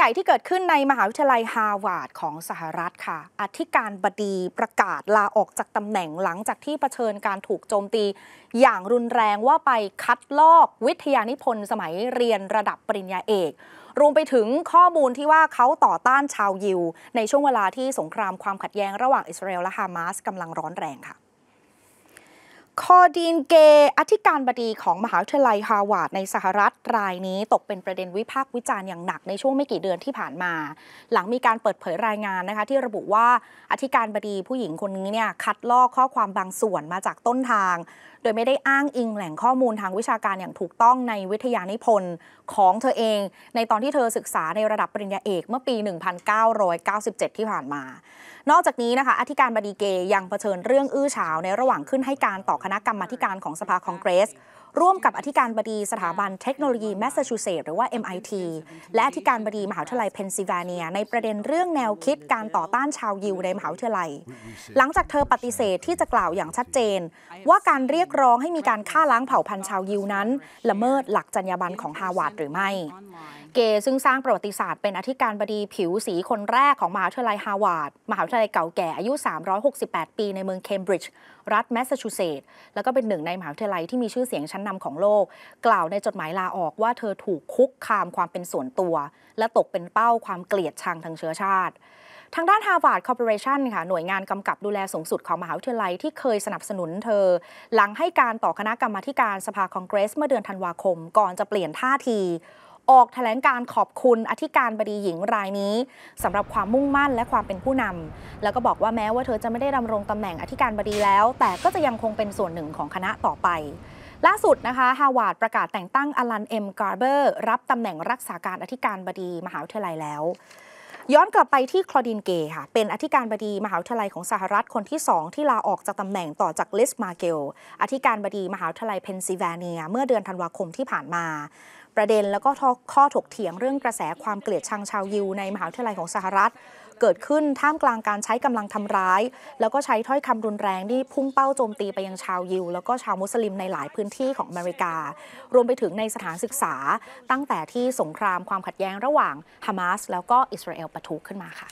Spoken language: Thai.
ใหญ่ที่เกิดขึ้นในมหาวิทยาลัยฮาร์วาร์ดของสหรัฐค่ะอธิการบดีประกาศลาออกจากตำแหน่งหลังจากที่เผชิญการถูกโจมตี อย่างรุนแรงว่าไปคัดลอกวิทยานิพนธ์ สมัยเรียนระดับปริญญาเอก รวมไปถึงข้อมูลที่ว่าเขาต่อต้านชาวยิว ในช่วงเวลาที่สงครามความขัดแย้งระหว่างอิสราเอลและฮามาสกำลังร้อนแรงค่ะคอดีนเก อธิการบดีของมหาวิทยาลัยฮาวาดในสหรัฐรายนี้ตกเป็นประเด็นวิพากษ์วิจารณ์อย่างหนักในช่วงไม่กี่เดือนที่ผ่านมา หลังมีการเปิดเผยรายงานนะคะที่ระบุว่าอธิการบดีผู้หญิงคนนี้เนี่ยคัดลอกข้อความบางส่วนมาจากต้นทาง โดยไม่ได้อ้างอิงแหล่งข้อมูลทางวิชาการอย่างถูกต้องในวิทยานิพนธ์ของเธอเอง ในตอนที่เธอศึกษาในระดับปริญญาเอกเมื่อปี 1997 ที่ผ่านมา นอกจากนี้นะคะอธิการบดีเกยยังเผชิญเรื่องอื้อฉาวในระหว่างขึ้นให้การต่อคณะกรรมาการของสภาคองเกรสร่วมกับอธิการบดีสถาบันเทคโนโลยีแมสซาชูเซตส์หรือว่า MIT และอธิการบดีมหาวิทยาลัยเพนซิลเวเนีย ในประเด็นเรื่องแนวคิดการต่อต้านชาวยิวในมหาวิทยาลัย หลังจากเธอปฏิเสธที่จะกล่าวอย่างชัดเจน ว่าการเรียกร้องให้มีการฆ่าล้างเผ่าพันธุ์ชาวยิวนั้นละเมิดหลักจรรยาบรรณของฮาวาดหรือไม่เกซึ่งสร้างประวัติศาสตร์เป็นอธิการบดีผิวสีคนแรกของมหาวิทยาลัยฮาวาดมหาวิทยาลัยเก่าแก่อายุ 368 ปีในเมืองเคมบริดจ์รัฐแมสซาชูเซตส์แล้วก็เป็นหนึ่ง ในมหาวิทยาลัยที่มีชื่อเสียงชั้นนำของโลก กล่าวในจดหมายลาออกว่าเธอถูกคุกคามความเป็นส่วนตัว และตกเป็นเป้าความเกลียดชังทางเชื้อชาติทางด้าน Harvard Corporation ค่ะหน่วยงานกำกับดูแลสูงสุดของมหาวิทยาลัยที่เคยสนับสนุนเธอหลังให้การต่อคณะกรรมาการสภาคองเกรส เมื่อเดือนธันวาคมก่อนจะเปลี่ยนท่าทีออกแถลงการขอบคุณอธิการบดีหญิงรายนี้ สำหรับความมุ่งมั่นและความเป็นผู้นำ แล้วก็บอกว่าแม้ว่าเธอจะไม่ได้ดำรงตำแหน่งอธิการบดีแล้ว แต่ก็จะยังคงเป็นส่วนหนึ่งของคณะต่อไป ล่าสุดนะคะฮาวาดประกาศแต่งตั้งอลันเอ็มการเบอร์รับตำแหน่งรักษาการอธิการบดี มหาวิทยาลัยแล้ว ย้อนกลับไปที่คลอดินเกค่ะเป็นอธิการบดีมหาวิทยาลัยของสหรัฐคนที่2ที่ลาออกจากตำแหน่งต่อจากลิสมาเกลอธิการบดีมหาวิทยาลัยเพนซิลเวเนีย เมื่อเดือนธันวาคมที่ผ่านมาประเด็นแล้วก็ข้อถกเถียงเรื่องกระแสความเกลียดชังชาวยิวในมหาวิทยาลัยของสหรัฐ เกิดขึ้นท่ามกลางการใช้กำลังทำร้าย แล้วก็ใช้ถ้อยคำรุนแรงที่พุ่งเป้าโจมตีไปยังชาวยิวแล้วก็ชาวมุสลิมในหลายพื้นที่ของอเมริกา รวมไปถึงในสถานศึกษา ตั้งแต่ที่สงครามความขัดแย้งระหว่างฮามาสแล้วก็อิสราเอลปะทุขึ้นมาค่ะ